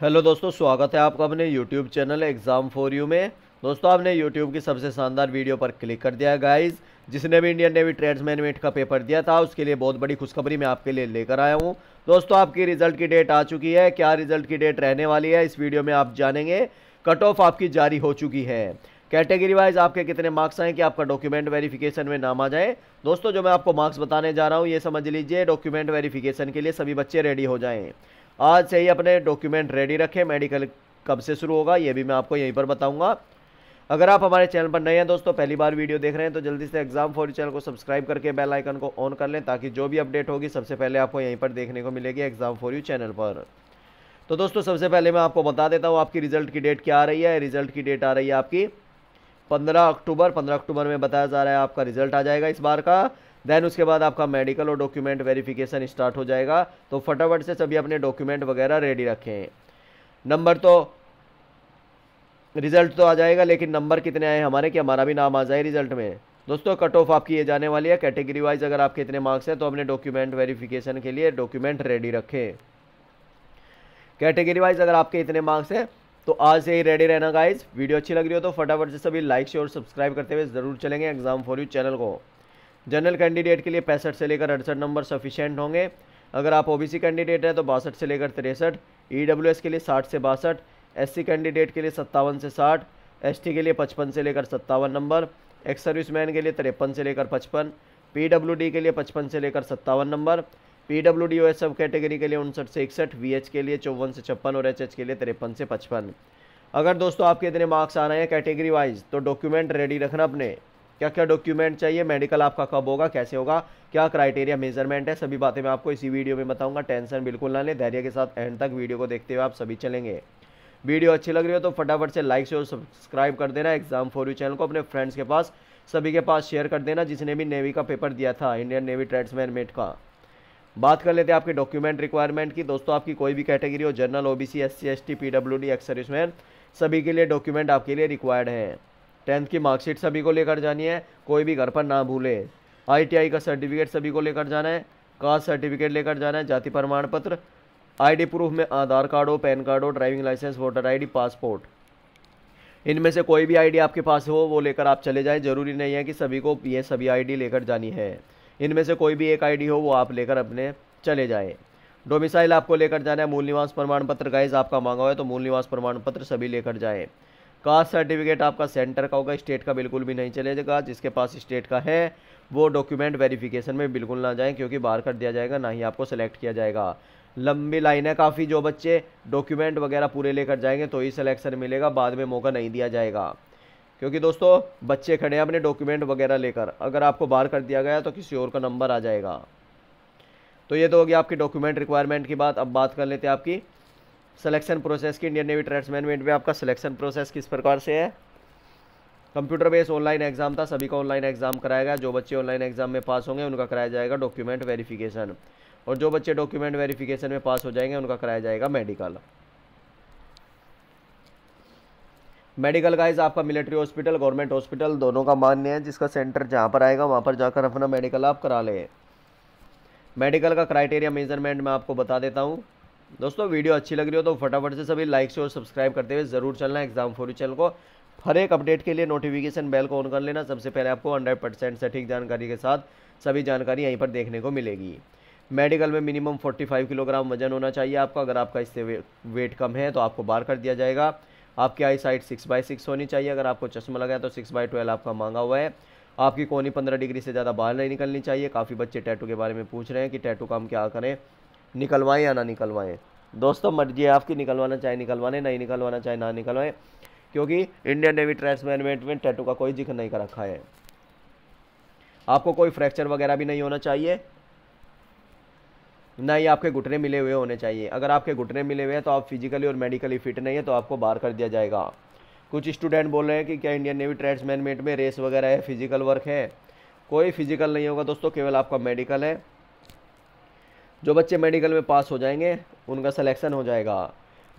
hello दोस्तों स्वागत है आपका अपने YouTube channel exam for you में दोस्तों आपने यूट्यूब की सबसे शानदार वीडियो पर क्लिक कर दिया है गाइज़ जिसने भी इंडियन नेवी ट्रेड्स मैनमेंट का पेपर दिया था उसके लिए बहुत बड़ी खुशखबरी मैं आपके लिए लेकर आया हूँ दोस्तों आपकी रिजल्ट की डेट आ चुकी है क्या रिजल्ट की डेट रहने वाली है इस वीडियो में आप जानेंगे कट ऑफ आपकी जारी हो चुकी है कैटेगरी वाइज आपके कितने मार्क्स आए कि आपका डॉक्यूमेंट वेरिफिकेशन में नाम आ जाए दोस्तों जो मैं आपको मार्क्स बताने जा रहा हूँ ये समझ लीजिए डॉक्यूमेंट वेरिफिकेशन के लिए सभी बच्चे रेडी हो जाएँ आज से ही अपने डॉक्यूमेंट रेडी रखें मेडिकल कब से शुरू होगा ये भी मैं आपको यहीं पर बताऊंगा अगर आप हमारे चैनल पर नए हैं दोस्तों पहली बार वीडियो देख रहे हैं तो जल्दी से एग्जाम फॉर चैनल को सब्सक्राइब करके बेल आइकन को ऑन कर लें ताकि जो भी अपडेट होगी सबसे पहले आपको यहीं पर देखने को मिलेगी एग्जाम फॉर यू चैनल पर तो दोस्तों सबसे पहले मैं आपको बता देता हूँ आपकी रिजल्ट की डेट क्या आ रही है रिजल्ट की डेट आ रही है आपकी पंद्रह अक्टूबर पंद्रह अक्टूबर में बताया जा रहा है आपका रिजल्ट आ जाएगा इस बार का देन उसके बाद आपका मेडिकल और डॉक्यूमेंट वेरिफिकेशन स्टार्ट हो जाएगा तो फटाफट से सभी अपने डॉक्यूमेंट वगैरह रेडी रखें नंबर तो रिजल्ट तो आ जाएगा लेकिन नंबर कितने आए हमारे कि हमारा भी नाम आ जाए रिजल्ट में दोस्तों कट ऑफ आपकी ये जाने वाली है कैटेगरी वाइज अगर आपके इतने मार्क्स हैं तो अपने डॉक्यूमेंट वेरिफिकेशन के लिए डॉक्यूमेंट रेडी रखें कैटेगरी वाइज अगर आपके इतने मार्क्स हैं तो आज से ही रेडी रहना गाइज वीडियो अच्छी लग रही हो तो फटाफट से सभी लाइक शेयर और सब्सक्राइब करते हुए ज़रूर चलेंगे एग्जाम फॉर यू चैनल को जनरल कैंडिडेट के लिए पैंसठ से लेकर अड़सठ नंबर सफिशेंट होंगे अगर आप ओबीसी कैंडिडेट हैं तो बासठ से लेकर तिरसठ ईडब्ल्यूएस e के लिए साठ से बासठ एससी कैंडिडेट के लिए सत्तावन से साठ एसटी के लिए पचपन से लेकर सत्तावन नंबर एक्स मैन के लिए तिरपन से लेकर पचपन पी के लिए पचपन से लेकर सत्तावन number P W D O S सब कैटेगरी के लिए उनसठ से इकसठ वी एच के लिए चौवन से छप्पन और एच एच के लिए तिरपन से पचपन अगर दोस्तों आपके इतने मार्क्स आ रहे हैं कैटेगरी वाइज तो डॉक्यूमेंट रेडी रखना अपने क्या क्या डॉक्यूमेंट चाहिए मेडिकल आपका कब होगा कैसे होगा क्या क्राइटेरिया मेजरमेंट है सभी बातें मैं आपको इसी वीडियो में बताऊंगा टेंशन बिल्कुल ना ले धैर्य के साथ एंड तक वीडियो को देखते हुए आप सभी चलेंगे वीडियो अच्छी लग रही हो तो फटाफट से लाइक शेयर और सब्सक्राइब कर देना एग्जाम फॉर यू चैनल को अपने फ्रेंड्स के पास सभी के पास शेयर कर देना जिसने भी नेवी का पेपर दिया था इंडियन नेवी ट्रेड्समैन मेट का बात कर लेते हैं आपके डॉक्यूमेंट रिक्वायरमेंट की दोस्तों आपकी कोई भी कैटेगरी हो general OBC SC ST PWD ex serviceman सभी के लिए डॉक्यूमेंट आपके लिए रिक्वायर्ड हैं टेंथ की मार्कशीट सभी को लेकर जानी है कोई भी घर पर ना भूले आईटीआई का सर्टिफिकेट सभी को लेकर जाना है कास्ट सर्टिफिकेट लेकर जाना है जाति प्रमाण पत्र आईडी प्रूफ में आधार कार्ड हो पैन कार्ड हो driving licence voter ID passport इनमें से कोई भी आईडी आपके पास हो वो लेकर आप चले जाएं जरूरी नहीं है कि सभी को ये सभी आईडी लेकर जानी है इनमें से कोई भी एक आईडी हो वो आप लेकर अपने चले जाएं डोमिसाइल आपको लेकर जाना है मूल निवास प्रमाण पत्र गाइज आपका मांगा हुआ है तो मूल निवास प्रमाण पत्र सभी लेकर जाएं कास्ट सर्टिफिकेट आपका सेंटर का होगा स्टेट का बिल्कुल भी नहीं चलेगा जिसके पास स्टेट का है वो डॉक्यूमेंट वेरिफिकेशन में बिल्कुल ना जाए क्योंकि बाहर कर दिया जाएगा ना ही आपको सेलेक्ट किया जाएगा लंबी लाइन है काफ़ी जो बच्चे डॉक्यूमेंट वगैरह पूरे लेकर जाएंगे तो ही सिलेक्शन मिलेगा बाद में मौका नहीं दिया जाएगा क्योंकि दोस्तों बच्चे खड़े हैं अपने डॉक्यूमेंट वगैरह लेकर अगर आपको बाहर कर दिया गया तो किसी और का नंबर आ जाएगा तो ये तो होगी आपकी डॉक्यूमेंट रिक्वायरमेंट की बात अब बात कर लेते हैं आपकी सिलेक्शन प्रोसेस की इंडियन नेवी मैनेजमेंट में आपका सिलेक्शन प्रोसेस किस प्रकार से है कंप्यूटर बेस ऑनलाइन एग्जाम था सभी का ऑनलाइन एग्जाम कराया गया जो बच्चे ऑनलाइन एग्जाम में पास होंगे उनका कराया जाएगा डॉक्यूमेंट वेरिफिकेशन और जो बच्चे डॉक्यूमेंट वेरिफिकेशन में पास हो जाएंगे उनका कराया जाएगा मेडिकल मेडिकल गाइज आपका मिलिट्री हॉस्पिटल गवर्नमेंट हॉस्पिटल दोनों का मान्य है जिसका सेंटर जहाँ पर आएगा वहाँ पर जाकर अपना मेडिकल आप करा लें मेडिकल का क्राइटेरिया मेजरमेंट मैं आपको बता देता हूँ दोस्तों वीडियो अच्छी लग रही हो तो फटाफट से सभी लाइक से और सब्सक्राइब करते हुए ज़रूर चलना एग्जाम फोरी चैनल को हर एक अपडेट के लिए नोटिफिकेशन बेल को ऑन कर लेना सबसे पहले आपको हंड्रेड परसेंट सटीक जानकारी के साथ सभी जानकारी यहीं पर देखने को मिलेगी मेडिकल में मिनिमम 45 किलोग्राम वजन होना चाहिए आपका अगर आपका इससे वेट कम है तो आपको बार कर दिया जाएगा आपकी eyesight six by six होनी चाहिए अगर आपको चश्मा लगा है तो सिक्स बाई ट्वेल्व आपका मांगा हुआ है आपकी कोनी पंद्रह डिग्री से ज़्यादा बाहर नहीं निकलनी चाहिए काफ़ी बच्चे टैटू के बारे में पूछ रहे हैं कि टैटू का हम क्या करें निकलवाएं या ना निकलवाएं दोस्तों मर्जी है आपकी निकलवाना चाहे निकलवाने नहीं निकलवाना चाहे ना निकलवाएं क्योंकि इंडियन नेवी ट्रेस मैनेजमेंट में टैटू का कोई जिक्र नहीं कर रखा है आपको कोई फ्रैक्चर वगैरह भी नहीं होना चाहिए ना ही आपके घुटने मिले हुए होने चाहिए अगर आपके घुटने मिले हुए हैं तो आप फिजिकली और मेडिकली फिट नहीं है तो आपको बाहर कर दिया जाएगा कुछ स्टूडेंट बोल रहे हैं कि क्या इंडियन नेवी ट्रेड्स मैनमेंट में रेस वगैरह है फिजिकल वर्क है कोई फिजिकल नहीं होगा दोस्तों केवल आपका मेडिकल है जो बच्चे मेडिकल में पास हो जाएंगे उनका सिलेक्शन हो जाएगा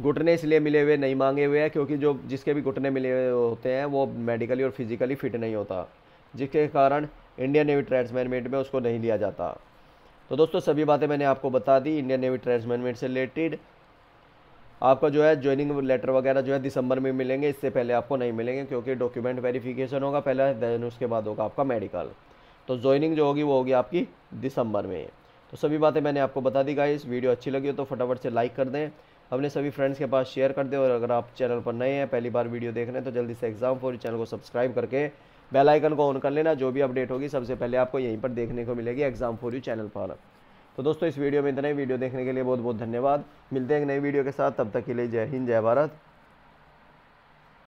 घुटने इसलिए मिले हुए नहीं मांगे हुए हैं क्योंकि जो जिसके भी घुटने मिले हुए होते हैं वो मेडिकली और फिजिकली फिट नहीं होता जिसके कारण इंडियन नेवी ट्रेड्समैनमेंट में उसको नहीं लिया जाता तो दोस्तों सभी बातें मैंने आपको बता दी इंडियन नेवी ट्रेड्समैनमेंट से रिलेटेड आपका जो है ज्वाइनिंग लेटर वगैरह जो है दिसंबर में मिलेंगे इससे पहले आपको नहीं मिलेंगे क्योंकि डॉक्यूमेंट वेरिफिकेशन होगा पहला देन उसके बाद होगा आपका मेडिकल तो ज्वाइनिंग जो होगी वो होगी आपकी दिसंबर में तो सभी बातें मैंने आपको बता दी गाइस वीडियो अच्छी लगी हो तो फटाफट से लाइक कर दें अपने सभी फ्रेंड्स के पास शेयर कर दें और अगर आप चैनल पर नए हैं पहली बार वीडियो देख रहे हैं तो जल्दी से एग्जाम फॉर चैनल को सब्सक्राइब करके बेल आइकन को ऑन कर लेना जो भी अपडेट होगी सबसे पहले आपको यहीं पर देखने को मिलेगी एग्जाम फॉर यू चैनल पर तो दोस्तों इस वीडियो में इतना ही वीडियो देखने के लिए बहुत बहुत धन्यवाद मिलते हैं एक नई वीडियो के साथ तब तक के लिए जय हिंद जय भारत